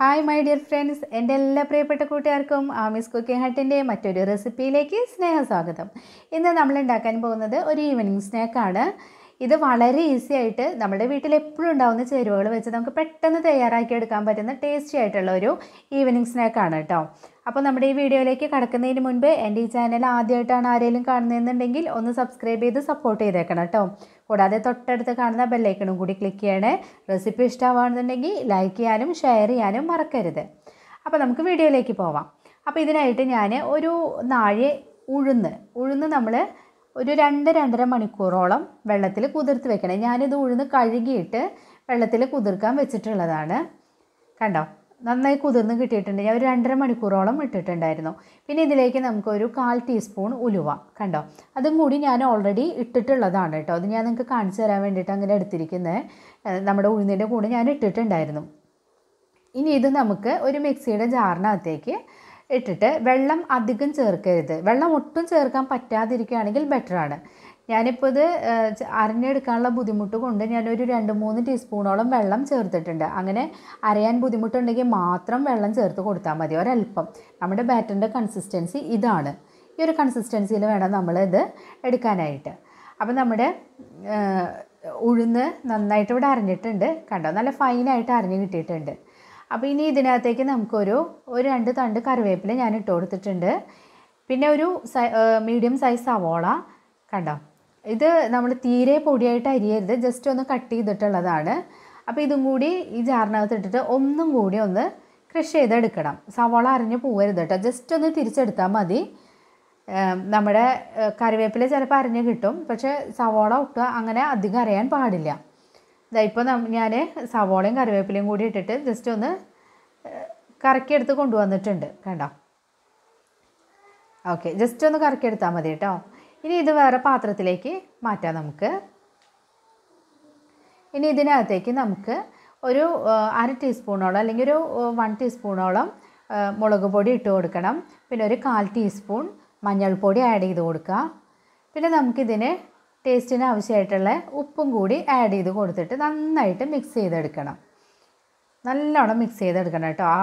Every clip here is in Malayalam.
ഹായ് മൈ ഡിയർ ഫ്രണ്ട്സ് എൻ്റെ എല്ലാ പ്രിയപ്പെട്ട കൂട്ടുകാർക്കും ആമിസ് കുക്കിംഗ് ഹട്ടിൻ്റെ മറ്റൊരു റെസിപ്പിയിലേക്ക് സ്നേഹസ്വാഗതം ഇന്ന് നമ്മൾ ഉണ്ടാക്കാൻ പോകുന്നത് ഒരു ഈവനിങ് സ്നാക്കാണ് ഇത് വളരെ ഈസി ആയിട്ട് നമ്മുടെ വീട്ടിൽ എപ്പോഴും ഉണ്ടാകുന്ന ചേരുവകൾ വെച്ച് നമുക്ക് പെട്ടെന്ന് തയ്യാറാക്കി എടുക്കാൻ പറ്റുന്ന ടേസ്റ്റി ആയിട്ടുള്ള ഒരു ഈവനിങ് സ്നാക്കാണ് കേട്ടോ അപ്പോൾ നമ്മുടെ ഈ വീഡിയോയിലേക്ക് കടക്കുന്നതിന് മുൻപ് എൻ്റെ ഈ ചാനൽ ആദ്യമായിട്ടാണ് ആരെങ്കിലും കാണുന്നതെന്നുണ്ടെങ്കിൽ ഒന്ന് സബ്സ്ക്രൈബ് ചെയ്ത് സപ്പോർട്ട് ചെയ്തേക്കണം കേട്ടോ കൂടാതെ തൊട്ടടുത്ത് കാണുന്ന ബെല്ലൈക്കണും കൂടി ക്ലിക്ക് ചെയ്യണേ റെസിപ്പി ഇഷ്ടമാണെന്നുണ്ടെങ്കിൽ ലൈക്ക് ചെയ്യാനും ഷെയർ ചെയ്യാനും മറക്കരുത് അപ്പോൾ നമുക്ക് വീഡിയോയിലേക്ക് പോവാം അപ്പോൾ ഇതിനായിട്ട് ഞാൻ ഒരു നാഴി ഉഴുന്ന് ഉഴുന്ന് നമ്മൾ ഒരു രണ്ട് രണ്ടര മണിക്കൂറോളം വെള്ളത്തിൽ കുതിർത്ത് വെക്കണം ഞാനിത് ഉഴുന്ന് കഴുകിയിട്ട് വെള്ളത്തിൽ കുതിർക്കാൻ വെച്ചിട്ടുള്ളതാണ് കണ്ടോ നന്നായി കുതിർന്ന് കിട്ടിയിട്ടുണ്ട് ഞാൻ ഒരു രണ്ടര മണിക്കൂറോളം ഇട്ടിട്ടുണ്ടായിരുന്നു പിന്നെ ഇതിലേക്ക് നമുക്ക് ഒരു കാൽ ടീസ്പൂൺ ഉലുവ കണ്ടോ അതും കൂടി ഞാൻ ഓൾറെഡി ഇട്ടിട്ടുള്ളതാണ് കേട്ടോ അത് ഞാൻ നിങ്ങൾക്ക് കാണിച്ചു തരാൻ വേണ്ടിയിട്ട് അങ്ങനെ എടുത്തിരിക്കുന്നത് നമ്മുടെ ഉഴുന്നിൻ്റെ കൂടെ ഞാൻ ഇട്ടിട്ടുണ്ടായിരുന്നു ഇനി ഇത് നമുക്ക് ഒരു മിക്സിയുടെ ജാറിനകത്തേക്ക് ഇട്ടിട്ട് വെള്ളം അധികം ചേർക്കരുത് വെള്ളം ഒട്ടും ചേർക്കാൻ പറ്റാതിരിക്കുകയാണെങ്കിൽ ബെറ്ററാണ് ഞാനിപ്പോൾ ഇത് അരഞ്ഞെടുക്കാനുള്ള ബുദ്ധിമുട്ട് കൊണ്ട് ഞാനൊരു രണ്ട് മൂന്ന് ടീസ്പൂണോളം വെള്ളം ചേർത്തിട്ടുണ്ട് അങ്ങനെ അരയാൻ ബുദ്ധിമുട്ടുണ്ടെങ്കിൽ മാത്രം വെള്ളം ചേർത്ത് കൊടുത്താൽ മതി ഒരല്പം നമ്മുടെ ബാറ്ററിൻ്റെ കൺസിസ്റ്റൻസി ഇതാണ് ഈ ഒരു കൺസിസ്റ്റൻസിയിൽ വേണം നമ്മൾ ഇത് എടുക്കാനായിട്ട് അപ്പം നമ്മുടെ ഉഴുന്ന് നന്നായിട്ട് ഇവിടെ അരഞ്ഞിട്ടുണ്ട് കണ്ടോ നല്ല ഫൈനായിട്ട് അരഞ്ഞ് കിട്ടിയിട്ടുണ്ട് അപ്പോൾ ഇനി ഇതിനകത്തേക്ക് നമുക്കൊരു ഒരു രണ്ട് തണ്ട് കറിവേപ്പില ഞാൻ ഇട്ട് കൊടുത്തിട്ടുണ്ട് പിന്നെ ഒരു മീഡിയം സൈസ് സവോള കണ്ടോ ഇത് നമ്മൾ തീരെ പൊടിയായിട്ട് അരിയരുത് ജസ്റ്റ് ഒന്ന് കട്ട് ചെയ്തിട്ടുള്ളതാണ് അപ്പോൾ ഇതും കൂടി ഈ ജാറിനകത്ത് ഇട്ടിട്ട് ഒന്നും കൂടി ഒന്ന് ക്രഷ് ചെയ്തെടുക്കണം സവോള അറിഞ്ഞ് പോകരുത് കേട്ടോ ജസ്റ്റ് ഒന്ന് തിരിച്ചെടുത്താൽ മതി നമ്മുടെ കറിവേപ്പില ചിലപ്പോൾ അറിഞ്ഞ് കിട്ടും പക്ഷേ സവോള ഒട്ടുക അങ്ങനെ അധികം അറിയാൻ പാടില്ല ഇതാ ഇപ്പോൾ ഞാൻ സവോളയും കറിവേപ്പിലയും കൂടി ഇട്ടിട്ട് ജസ്റ്റ് ഒന്ന് കറക്കിയെടുത്ത് കൊണ്ടുവന്നിട്ടുണ്ട് കണ്ടോ ഓക്കെ ജസ്റ്റ് ഒന്ന് കറക്കിയെടുത്താൽ മതി കേട്ടോ ഇനി ഇത് വേറെ പാത്രത്തിലേക്ക് മാറ്റാം നമുക്ക് ഇനി ഇതിനകത്തേക്ക് നമുക്ക് ഒരു അര ടീസ്പൂണോളം അല്ലെങ്കിൽ ഒരു വൺ ടീസ്പൂണോളം മുളക് പൊടി ഇട്ട് കൊടുക്കണം പിന്നെ ഒരു കാൽ ടീസ്പൂൺ മഞ്ഞൾപ്പൊടി ആഡ് ചെയ്ത് കൊടുക്കുക പിന്നെ നമുക്കിതിന് ടേസ്റ്റിന് ആവശ്യമായിട്ടുള്ള ഉപ്പും കൂടി ആഡ് ചെയ്ത് കൊടുത്തിട്ട് നന്നായിട്ട് മിക്സ് ചെയ്തെടുക്കണം നല്ലോണം മിക്സ് ചെയ്തെടുക്കണം കേട്ടോ ആ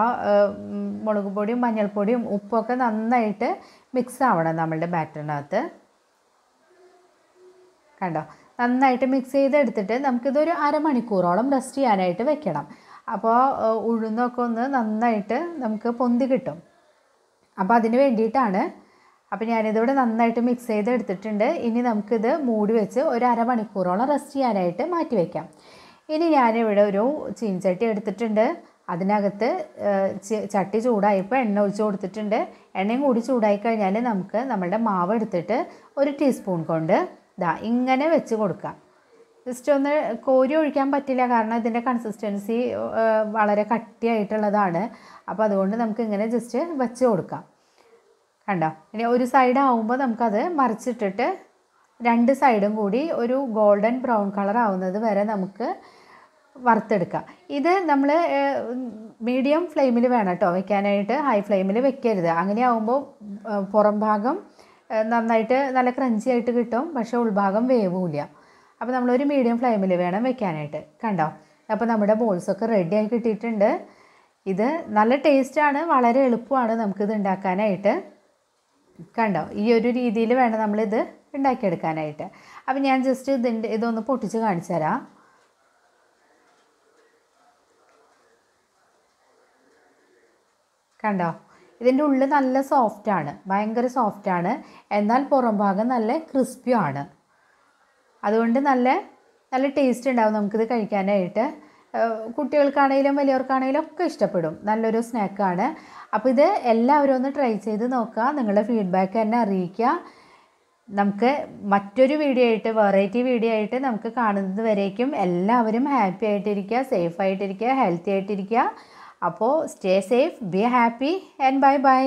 മുളക് പൊടിയും മഞ്ഞൾപ്പൊടിയും ഉപ്പൊക്കെ നന്നായിട്ട് മിക്സ് ആവണം നമ്മളുടെ ബാറ്ററിനകത്ത് കണ്ടോ നന്നായിട്ട് മിക്സ് ചെയ്തെടുത്തിട്ട് നമുക്കിതൊരു അരമണിക്കൂറോളം റെസ്റ്റ് ചെയ്യാനായിട്ട് വെക്കണം അപ്പോൾ ഉഴുന്നൊക്കെ ഒന്ന് നന്നായിട്ട് നമുക്ക് പൊന്തി കിട്ടും അപ്പോൾ അതിന് വേണ്ടിയിട്ടാണ് അപ്പോൾ ഞാനിതിവിടെ നന്നായിട്ട് മിക്സ് ചെയ്തെടുത്തിട്ടുണ്ട് ഇനി നമുക്കിത് മൂടി വെച്ച് ഒരു അരമണിക്കൂറോളം റെസ്റ്റ് ചെയ്യാനായിട്ട് മാറ്റി വയ്ക്കാം ഇനി ഞാനിവിടെ ഒരു ചീൻചട്ടി എടുത്തിട്ടുണ്ട് അതിനകത്ത് ചട്ടി ചൂടായപ്പോൾ എണ്ണ ഒഴിച്ച് കൊടുത്തിട്ടുണ്ട് എണ്ണയും കൂടി ചൂടായി കഴിഞ്ഞാൽ നമുക്ക് നമ്മുടെ മാവ് എടുത്തിട്ട് ഒരു ടീസ്പൂൺ കൊണ്ട് ദാ ഇങ്ങനെ വെച്ച് കൊടുക്കാം ജസ്റ്റ് ഒന്ന് കോരി ഒഴിക്കാൻ പറ്റില്ല കാരണം ഇതിൻ്റെ കൺസിസ്റ്റൻസി വളരെ കട്ടിയായിട്ടുള്ളതാണ് അപ്പോൾ അതുകൊണ്ട് നമുക്ക് ഇങ്ങനെ ജസ്റ്റ് വെച്ച് കൊടുക്കാം കണ്ടോ ഇനി ഒരു സൈഡ് ആവുമ്പോൾ നമുക്കത് മറിച്ചിട്ടിട്ട് രണ്ട് സൈഡും കൂടി ഒരു ഗോൾഡൻ ബ്രൗൺ കളർ ആവുന്നത് വരെ നമുക്ക് വറുത്തെടുക്കാം ഇത് നമ്മൾ മീഡിയം ഫ്ലെയിമിൽ വേണം കേട്ടോ വെക്കാനായിട്ട് ഹൈ ഫ്ലെയിമിൽ വെക്കരുത് അങ്ങനെ ആവുമ്പോൾ പുറം ഭാഗം നന്നായിട്ട് നല്ല ക്രഞ്ചി ആയിട്ട് കിട്ടും പക്ഷേ ഉൾഭാഗം വേവൂല അപ്പോൾ നമ്മളൊരു മീഡിയം ഫ്ലെയിമിൽ വേണം വെക്കാനായിട്ട് കണ്ടോ അപ്പോൾ നമ്മുടെ ബോൾസൊക്കെ റെഡിയായി കിട്ടിയിട്ടുണ്ട് ഇത് നല്ല ടേസ്റ്റാണ് വളരെ എളുപ്പമാണ് നമുക്കിത് ഉണ്ടാക്കാനായിട്ട് കണ്ടോ ഈ ഒരു രീതിയിൽ വേണം നമ്മളിത് ഉണ്ടാക്കിയെടുക്കാനായിട്ട് അപ്പം ഞാൻ ജസ്റ്റ് ഇതിൻ്റെ ഇതൊന്ന് പൊട്ടിച്ച് കാണിച്ചു തരാം കണ്ടോ ഇതിൻ്റെ ഉള്ളിൽ നല്ല സോഫ്റ്റാണ് ഭയങ്കര സോഫ്റ്റാണ് എന്നാൽ പുറം ഭാഗം നല്ല ക്രിസ്പിയാണ് അതുകൊണ്ട് നല്ല നല്ല ടേസ്റ്റ് ഉണ്ടാവും നമുക്കിത് കഴിക്കാനായിട്ട് കുട്ടികൾക്കാണെങ്കിലും വലിയവർക്കാണെങ്കിലും ഒക്കെ ഇഷ്ടപ്പെടും നല്ലൊരു സ്നാക്കാണ് അപ്പോൾ ഇത് എല്ലാവരും ഒന്ന് ട്രൈ ചെയ്ത് നോക്കുക നിങ്ങളുടെ ഫീഡ്ബാക്ക് എന്നെ അറിയിക്കുക നമുക്ക് മറ്റൊരു വീഡിയോ ആയിട്ട് വെറൈറ്റി വീഡിയോ ആയിട്ട് നമുക്ക് കാണുന്നത് വരേക്കും എല്ലാവരും ഹാപ്പി ആയിട്ടിരിക്കുക സേഫ് ആയിട്ടിരിക്കുക ഹെൽത്തി ആയിട്ടിരിക്കുക അപ്പോൾ stay safe be happy and bye by